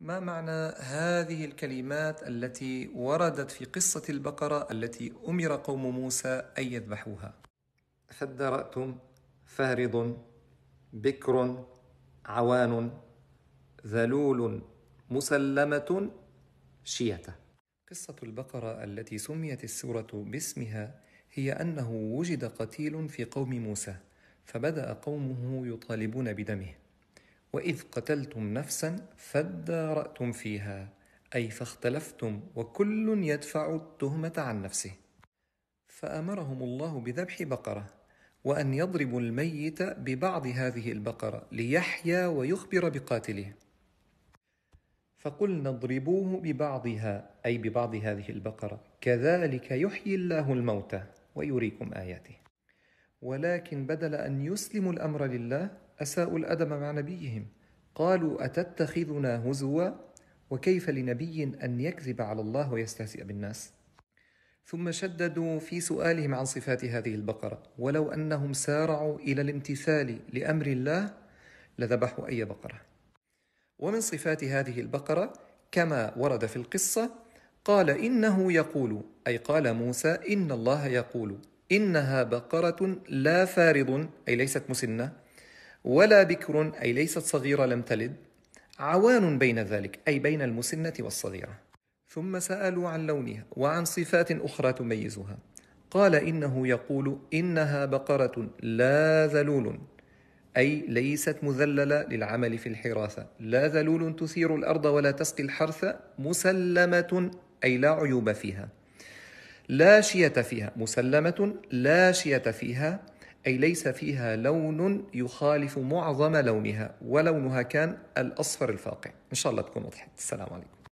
ما معنى هذه الكلمات التي وردت في قصة البقرة التي أمر قوم موسى أن يذبحوها؟ فدرأتم فارض بكر عوان ذلول مسلمة شيته قصة البقرة التي سميت السورة باسمها هي أنه وجد قتيل في قوم موسى فبدأ قومه يطالبون بدمه وإذ قتلتم نفسا فادارأتم فيها أي فاختلفتم وكل يدفع التهمة عن نفسه فأمرهم الله بذبح بقرة وأن يضربوا الميت ببعض هذه البقرة ليحيا ويخبر بقاتله فقلنا اضربوه ببعضها أي ببعض هذه البقرة كذلك يحيي الله الموتى ويريكم آياته ولكن بدل أن يسلموا الأمر لله أساءوا الأدب مع نبيهم قالوا أتتخذنا هزوا وكيف لنبي أن يكذب على الله ويستهزئ بالناس ثم شددوا في سؤالهم عن صفات هذه البقرة ولو أنهم سارعوا إلى الامتثال لأمر الله لذبحوا أي بقرة ومن صفات هذه البقرة كما ورد في القصة قال إنه يقول أي قال موسى إن الله يقول إنها بقرة لا فارض أي ليست مسنة ولا بكر أي ليست صغيرة لم تلد عوان بين ذلك أي بين المسنة والصغيرة ثم سألوا عن لونها وعن صفات أخرى تميزها قال إنه يقول إنها بقرة لا ذلول أي ليست مذللة للعمل في الحراثة لا ذلول تثير الأرض ولا تسقي الحرث مسلمة أي لا عيوب فيها لا شية فيها مسلمة لا شية فيها أي ليس فيها لون يخالف معظم لونها ولونها كان الأصفر الفاقع إن شاء الله تكون وضحت السلام عليكم